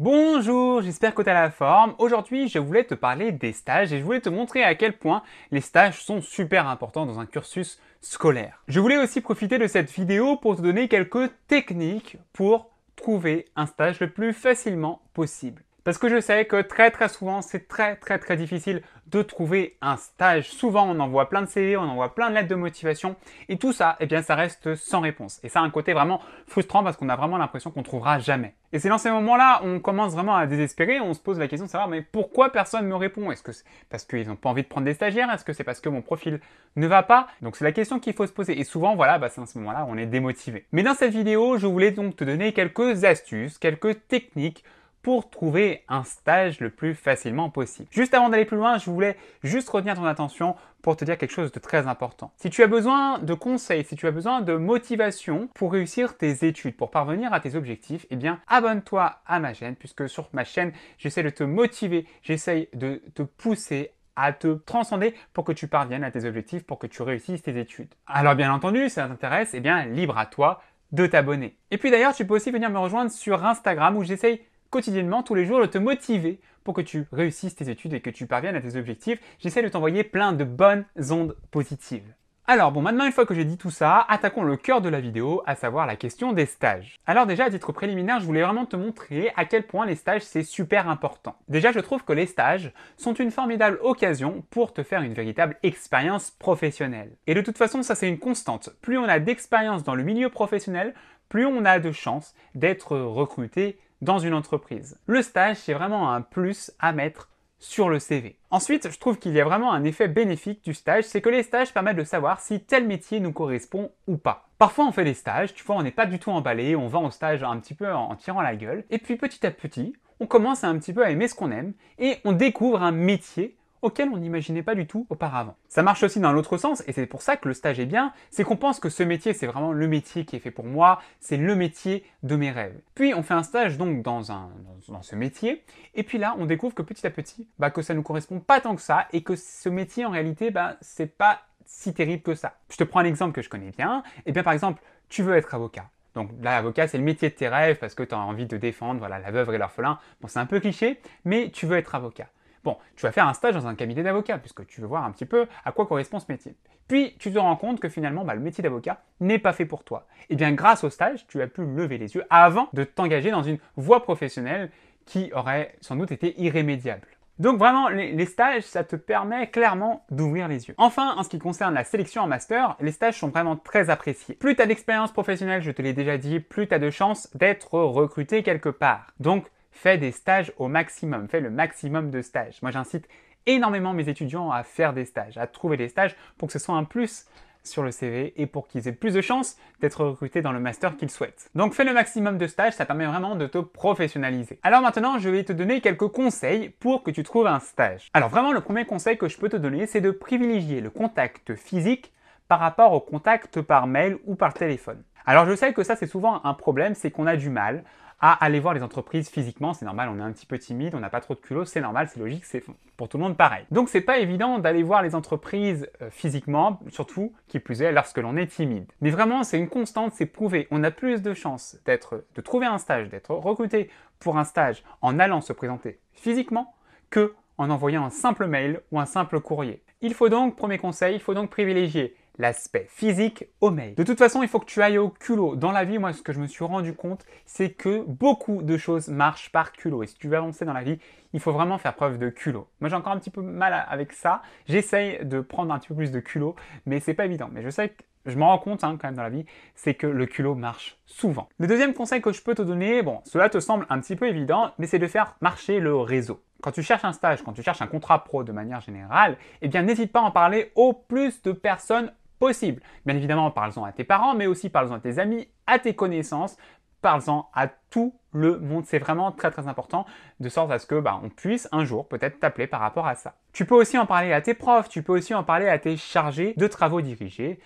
Bonjour, j'espère que tu as la forme. Aujourd'hui, je voulais te parler des stages et je voulais te montrer à quel point les stages sont super importants dans un cursus scolaire. Je voulais aussi profiter de cette vidéo pour te donner quelques techniques pour trouver un stage le plus facilement possible. Parce que je sais que très très souvent, c'est très très très difficile de trouver un stage. Souvent, on envoie plein de CV, on envoie plein de lettres de motivation, et tout ça, eh bien, ça reste sans réponse. Et ça a un côté vraiment frustrant parce qu'on a vraiment l'impression qu'on trouvera jamais. Et c'est dans ces moments-là, on commence vraiment à désespérer, on se pose la question de savoir, mais pourquoi personne ne me répond Est-ce que c'est parce qu'ils n'ont pas envie de prendre des stagiaires Est-ce que c'est parce que mon profil ne va pas Donc c'est la question qu'il faut se poser. Et souvent, voilà, bah, c'est à ce moment-là, on est démotivé. Mais dans cette vidéo, je voulais donc te donner quelques astuces, quelques techniques pour trouver un stage le plus facilement possible. Juste avant d'aller plus loin, je voulais juste retenir ton attention pour te dire quelque chose de très important. Si tu as besoin de conseils, si tu as besoin de motivation pour réussir tes études, pour parvenir à tes objectifs, eh bien abonne-toi à ma chaîne puisque sur ma chaîne, j'essaie de te motiver, j'essaie de te pousser à te transcender pour que tu parviennes à tes objectifs, pour que tu réussisses tes études. Alors bien entendu, si ça t'intéresse, eh bien libre à toi de t'abonner. Et puis d'ailleurs, tu peux aussi venir me rejoindre sur Instagram où j'essaye quotidiennement, tous les jours, de te motiver pour que tu réussisses tes études et que tu parviennes à tes objectifs. J'essaie de t'envoyer plein de bonnes ondes positives. Alors bon, maintenant une fois que j'ai dit tout ça, attaquons le cœur de la vidéo, à savoir la question des stages. Alors déjà, à titre préliminaire, je voulais vraiment te montrer à quel point les stages, c'est super important. Déjà, je trouve que les stages sont une formidable occasion pour te faire une véritable expérience professionnelle. Et de toute façon, ça c'est une constante. Plus on a d'expérience dans le milieu professionnel, plus on a de chances d'être recruté dans une entreprise. Le stage, c'est vraiment un plus à mettre sur le CV. Ensuite, je trouve qu'il y a vraiment un effet bénéfique du stage, c'est que les stages permettent de savoir si tel métier nous correspond ou pas. Parfois on fait des stages, tu vois, on n'est pas du tout emballé, on va au stage un petit peu en tirant la gueule, et puis petit à petit, on commence un petit peu à aimer ce qu'on aime, et on découvre un métier auquel on n'imaginait pas du tout auparavant. Ça marche aussi dans l'autre sens, et c'est pour ça que le stage est bien, c'est qu'on pense que ce métier, c'est vraiment le métier qui est fait pour moi, c'est le métier de mes rêves. Puis on fait un stage donc dans, un, dans ce métier, et puis là, on découvre que petit à petit, bah, que ça ne nous correspond pas tant que ça, et que ce métier, en réalité, bah, c'est pas si terrible que ça. Je te prends un exemple que je connais bien, et bien par exemple, tu veux être avocat, donc là, avocat, c'est le métier de tes rêves parce que tu as envie de défendre voilà, la veuve et l'orphelin. Bon, c'est un peu cliché, mais tu veux être avocat. Bon, tu vas faire un stage dans un cabinet d'avocat, puisque tu veux voir un petit peu à quoi correspond ce métier. Puis tu te rends compte que finalement, bah, le métier d'avocat n'est pas fait pour toi. Et eh bien grâce au stage, tu as pu lever les yeux avant de t'engager dans une voie professionnelle qui aurait sans doute été irrémédiable. Donc vraiment, les, stages, ça te permet clairement d'ouvrir les yeux. Enfin, en ce qui concerne la sélection en master, les stages sont vraiment très appréciés. Plus tu as d'expérience professionnelle, je te l'ai déjà dit, plus tu as de chances d'être recruté quelque part. Donc fais des stages au maximum, fais le maximum de stages. Moi, j'incite énormément mes étudiants à faire des stages, à trouver des stages pour que ce soit un plus sur le CV et pour qu'ils aient plus de chances d'être recrutés dans le master qu'ils souhaitent. Donc fais le maximum de stages, ça permet vraiment de te professionnaliser. Alors maintenant, je vais te donner quelques conseils pour que tu trouves un stage. Alors vraiment, le premier conseil que je peux te donner, c'est de privilégier le contact physique par rapport au contact par mail ou par téléphone. Alors je sais que ça c'est souvent un problème, c'est qu'on a du mal à aller voir les entreprises physiquement. C'est normal, on est un petit peu timide, on n'a pas trop de culot, c'est normal, c'est logique, c'est pour tout le monde pareil. Donc c'est pas évident d'aller voir les entreprises euh, physiquement, surtout qui plus est lorsque l'on est timide. Mais vraiment, c'est une constante, c'est prouvé. On a plus de chances d'être, de trouver un stage, d'être recruté pour un stage en allant se présenter physiquement que en envoyant un simple mail ou un simple courrier. Il faut donc, premier conseil, il faut donc privilégier l'aspect physique au mail. De toute façon, il faut que tu ailles au culot. Dans la vie, moi, ce que je me suis rendu compte, c'est que beaucoup de choses marchent par culot. Et si tu veux avancer dans la vie, il faut vraiment faire preuve de culot. Moi, j'ai encore un petit peu mal avec ça. J'essaye de prendre un petit peu plus de culot, mais c'est pas évident. Mais je sais que je me rends compte hein, quand même dans la vie, c'est que le culot marche souvent. Le deuxième conseil que je peux te donner, bon, cela te semble un petit peu évident, mais c'est de faire marcher le réseau. Quand tu cherches un stage, quand tu cherches un contrat pro de manière générale, eh bien n'hésite pas à en parler au plus de personnes possible. Bien évidemment, parle-en à tes parents, mais aussi parle-en à tes amis, à tes connaissances, parle-en à tout le monde. C'est vraiment très très important de sorte à ce que bah, on puisse un jour peut-être t'appeler par rapport à ça. Tu peux aussi en parler à tes profs, tu peux aussi en parler à tes chargés de travaux dirigés.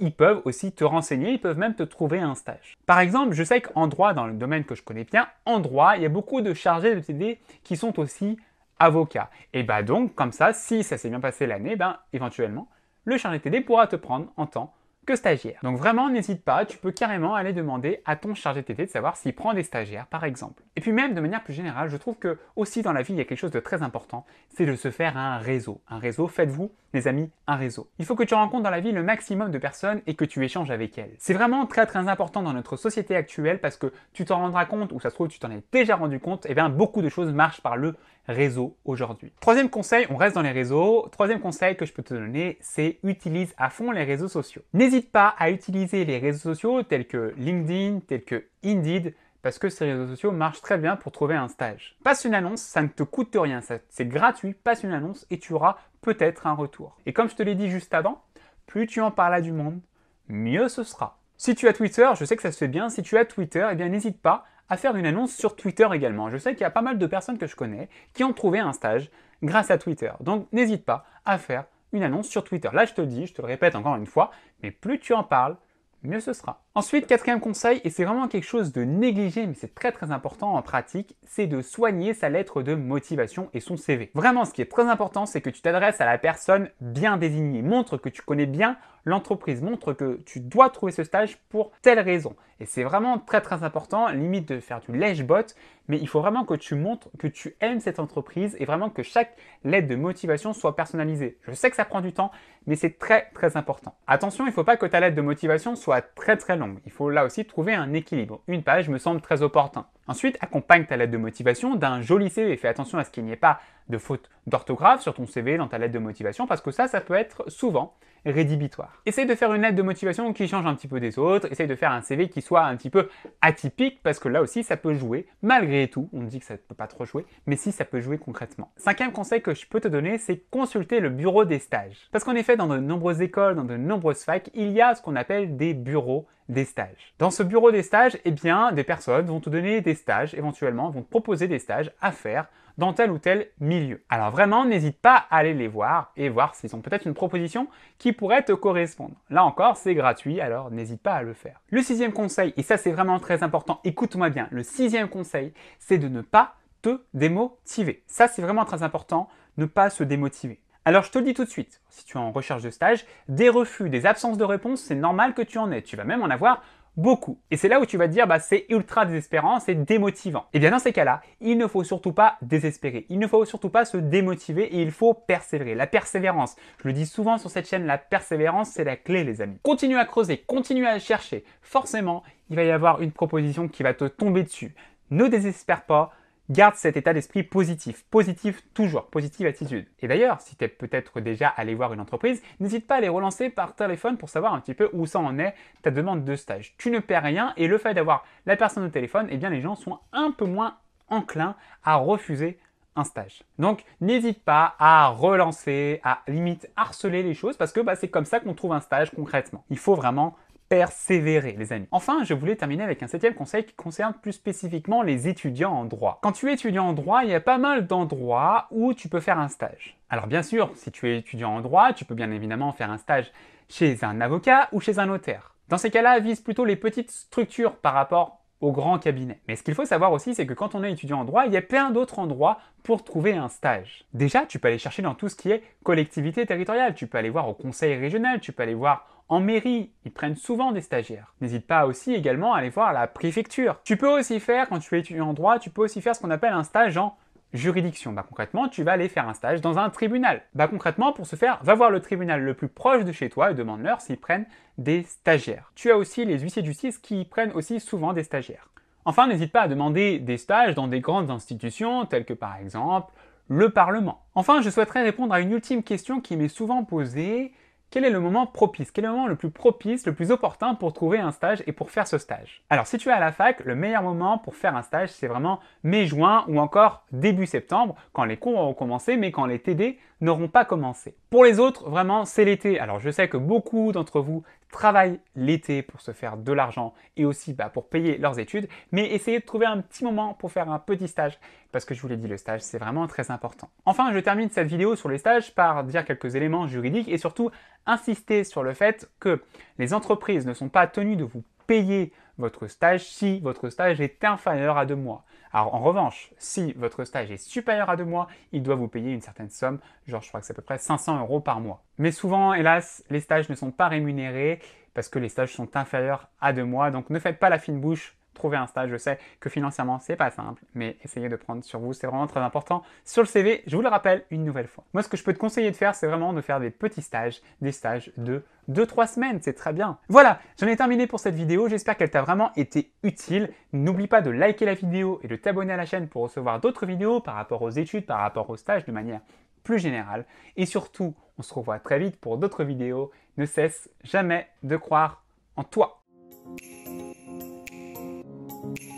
Ils peuvent aussi te renseigner, ils peuvent même te trouver un stage. Par exemple, je sais qu'en droit, dans le domaine que je connais bien, en droit, il y a beaucoup de chargés de TD qui sont aussi avocats. Et bah donc, comme ça, si ça s'est bien passé l'année, ben éventuellement, le chargé TD pourra te prendre en tant que stagiaire. Donc vraiment, n'hésite pas, tu peux carrément aller demander à ton chargé TD de savoir s'il prend des stagiaires, par exemple. Et puis même, de manière plus générale, je trouve que aussi dans la vie, il y a quelque chose de très important, c'est de se faire un réseau. Un réseau, faites-vous, les amis, un réseau. Il faut que tu rencontres dans la vie le maximum de personnes et que tu échanges avec elles. C'est vraiment très très important dans notre société actuelle parce que tu t'en rendras compte, ou ça se trouve, tu t'en es déjà rendu compte, et bien beaucoup de choses marchent par le réseaux aujourd'hui. Troisième conseil, on reste dans les réseaux. Troisième conseil que je peux te donner, c'est utilise à fond les réseaux sociaux. N'hésite pas à utiliser les réseaux sociaux tels que LinkedIn, tels que Indeed, parce que ces réseaux sociaux marchent très bien pour trouver un stage. Passe une annonce, ça ne te coûte rien, c'est gratuit, passe une annonce et tu auras peut-être un retour. Et comme je te l'ai dit juste avant, plus tu en parles à du monde, mieux ce sera. Si tu as Twitter, je sais que ça se fait bien, si tu as Twitter, eh bien n'hésite pas à faire une annonce sur Twitter également. Je sais qu'il y a pas mal de personnes que je connais qui ont trouvé un stage grâce à Twitter. Donc n'hésite pas à faire une annonce sur Twitter. Là, je te le dis, je te le répète encore une fois, mais plus tu en parles, mieux ce sera. Ensuite, quatrième conseil, et c'est vraiment quelque chose de négligé, mais c'est très très important en pratique, c'est de soigner sa lettre de motivation et son CV. Vraiment, ce qui est très important, c'est que tu t'adresses à la personne bien désignée. Montre que tu connais bien l'entreprise montre que tu dois trouver ce stage pour telle raison. Et c'est vraiment très très important, limite de faire du lèche-bot, mais il faut vraiment que tu montres que tu aimes cette entreprise et vraiment que chaque lettre de motivation soit personnalisée. Je sais que ça prend du temps, mais c'est très très important. Attention, il ne faut pas que ta lettre de motivation soit très très longue. Il faut là aussi trouver un équilibre. Une page me semble très opportun. Ensuite, accompagne ta lettre de motivation d'un joli CV. Fais attention à ce qu'il n'y ait pas de faute d'orthographe sur ton CV, dans ta lettre de motivation, parce que ça, ça peut être souvent rédhibitoire. Essaye de faire une lettre de motivation qui change un petit peu des autres, essaye de faire un CV qui soit un petit peu atypique, parce que là aussi, ça peut jouer, malgré tout, on dit que ça ne peut pas trop jouer, mais si, ça peut jouer concrètement. Cinquième conseil que je peux te donner, c'est consulter le bureau des stages. Parce qu'en effet, dans de nombreuses écoles, dans de nombreuses facs, il y a ce qu'on appelle des bureaux des stages. Dans ce bureau des stages, eh bien, des personnes vont te donner des stages, éventuellement, vont te proposer des stages à faire dans tel ou tel milieu. Alors vraiment, n'hésite pas à aller les voir et voir s'ils ont peut-être une proposition qui pourrait te correspondre. Là encore, c'est gratuit, alors n'hésite pas à le faire. Le sixième conseil, et ça c'est vraiment très important, écoute-moi bien, le sixième conseil, c'est de ne pas te démotiver. Ça c'est vraiment très important, ne pas se démotiver. Alors je te le dis tout de suite, si tu es en recherche de stage, des refus, des absences de réponse, c'est normal que tu en aies, tu vas même en avoir beaucoup. Et c'est là où tu vas te dire, bah, c'est ultra désespérant, c'est démotivant. Et eh bien dans ces cas-là, il ne faut surtout pas désespérer, il ne faut surtout pas se démotiver et il faut persévérer. La persévérance, je le dis souvent sur cette chaîne, la persévérance, c'est la clé les amis. Continue à creuser, continue à chercher. Forcément, il va y avoir une proposition qui va te tomber dessus. Ne désespère pas, Garde cet état d'esprit positif, positif toujours, positive attitude. Et d'ailleurs, si tu es peut-être déjà allé voir une entreprise, n'hésite pas à les relancer par téléphone pour savoir un petit peu où ça en est ta demande de stage. Tu ne perds rien et le fait d'avoir la personne au téléphone, eh bien les gens sont un peu moins enclins à refuser un stage. Donc n'hésite pas à relancer, à limite harceler les choses parce que bah, c'est comme ça qu'on trouve un stage concrètement. Il faut vraiment persévérer, les amis. Enfin, je voulais terminer avec un septième conseil qui concerne plus spécifiquement les étudiants en droit. Quand tu es étudiant en droit, il y a pas mal d'endroits où tu peux faire un stage. Alors bien sûr, si tu es étudiant en droit, tu peux bien évidemment faire un stage chez un avocat ou chez un notaire. Dans ces cas-là, vise plutôt les petites structures par rapport au grand cabinet. Mais ce qu'il faut savoir aussi, c'est que quand on est étudiant en droit, il y a plein d'autres endroits pour trouver un stage. Déjà, tu peux aller chercher dans tout ce qui est collectivité territoriale, tu peux aller voir au conseil régional, tu peux aller voir en mairie, ils prennent souvent des stagiaires. N'hésite pas aussi également à aller voir la préfecture. Tu peux aussi faire, quand tu es étudiant en droit, tu peux aussi faire ce qu'on appelle un stage en juridiction. Bah concrètement, tu vas aller faire un stage dans un tribunal. Bah concrètement, pour ce faire, va voir le tribunal le plus proche de chez toi et demande-leur s'ils prennent des stagiaires. Tu as aussi les huissiers de justice qui prennent aussi souvent des stagiaires. Enfin, n'hésite pas à demander des stages dans des grandes institutions telles que par exemple le Parlement. Enfin, je souhaiterais répondre à une ultime question qui m'est souvent posée quel est le moment propice Quel est le moment le plus propice, le plus opportun pour trouver un stage et pour faire ce stage Alors si tu es à la fac, le meilleur moment pour faire un stage, c'est vraiment mai-juin ou encore début septembre, quand les cours auront commencé, mais quand les TD n'auront pas commencé. Pour les autres, vraiment, c'est l'été. Alors je sais que beaucoup d'entre vous, travaillent l'été pour se faire de l'argent et aussi bah, pour payer leurs études, mais essayez de trouver un petit moment pour faire un petit stage, parce que je vous l'ai dit, le stage, c'est vraiment très important. Enfin, je termine cette vidéo sur les stages par dire quelques éléments juridiques et surtout insister sur le fait que les entreprises ne sont pas tenues de vous payer votre stage si votre stage est inférieur à deux mois. Alors en revanche, si votre stage est supérieur à deux mois, il doit vous payer une certaine somme, genre je crois que c'est à peu près 500 euros par mois. Mais souvent, hélas, les stages ne sont pas rémunérés parce que les stages sont inférieurs à deux mois, donc ne faites pas la fine bouche trouver un stage. Je sais que financièrement, c'est pas simple, mais essayez de prendre sur vous, c'est vraiment très important. Sur le CV, je vous le rappelle une nouvelle fois. Moi, ce que je peux te conseiller de faire, c'est vraiment de faire des petits stages, des stages de 2-3 semaines, c'est très bien. Voilà, j'en ai terminé pour cette vidéo, j'espère qu'elle t'a vraiment été utile. N'oublie pas de liker la vidéo et de t'abonner à la chaîne pour recevoir d'autres vidéos par rapport aux études, par rapport aux stages de manière plus générale. Et surtout, on se revoit très vite pour d'autres vidéos. Ne cesse jamais de croire en toi. you.